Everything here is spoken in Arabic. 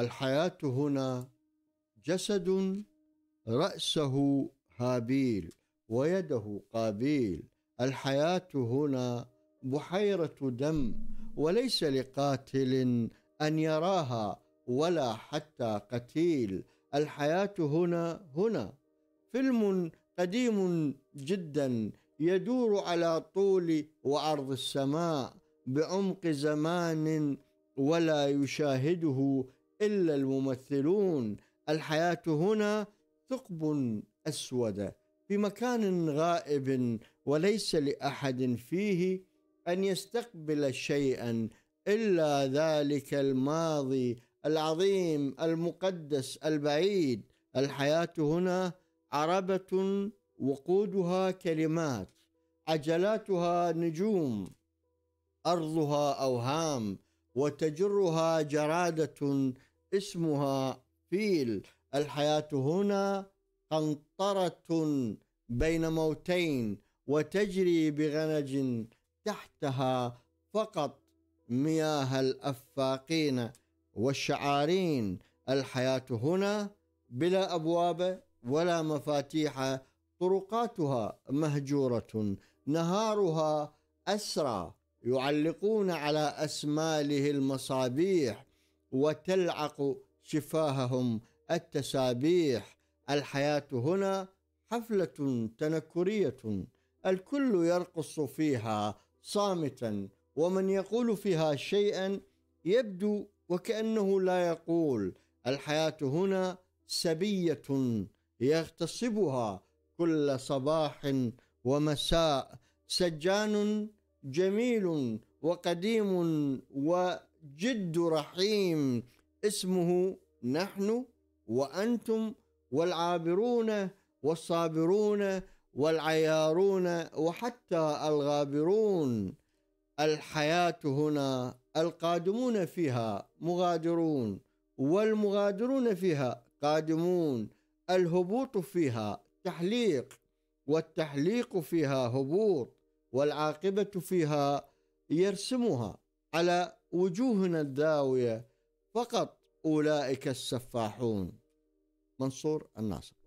الحياة هنا جسد رأسه هابيل ويده قابيل الحياة هنا بحيرة دم وليس لقاتل أن يراها ولا حتى قتيل الحياة هنا هنا فيلم قديم جدا يدور على طول وعرض السماء بعمق زمان ولا يشاهده إلا الممثلون الحياة هنا ثقب أسود في مكان غائب وليس لأحد فيه أن يستقبل شيئا إلا ذلك الماضي العظيم المقدس البعيد الحياة هنا عربة وقودها كلمات عجلاتها نجوم أرضها أوهام وتجرها جرادة اسمها فيل الحياة هنا قنطرة بين موتين وتجري بغنج تحتها فقط مياه الأفاقين والشعارين الحياة هنا بلا أبواب ولا مفاتيح طرقاتها مهجورة نهارها أسرى يعلقون على أسماله المصابيح وتلعق شفاههم التسابيح الحياة هنا حفلة تنكرية الكل يرقص فيها صامتا ومن يقول فيها شيئا يبدو وكأنه لا يقول الحياة هنا سبية يغتصبها كل صباح ومساء سجان جميل وقديم و جد رحيم اسمه نحن وانتم والعابرون والصابرون والعيارون وحتى الغابرون الحياه هنا القادمون فيها مغادرون والمغادرون فيها قادمون الهبوط فيها تحليق والتحليق فيها هبوط والعاقبه فيها يرسمها على وجوهنا الداوية فقط أولئك السفاحون منصور الناصر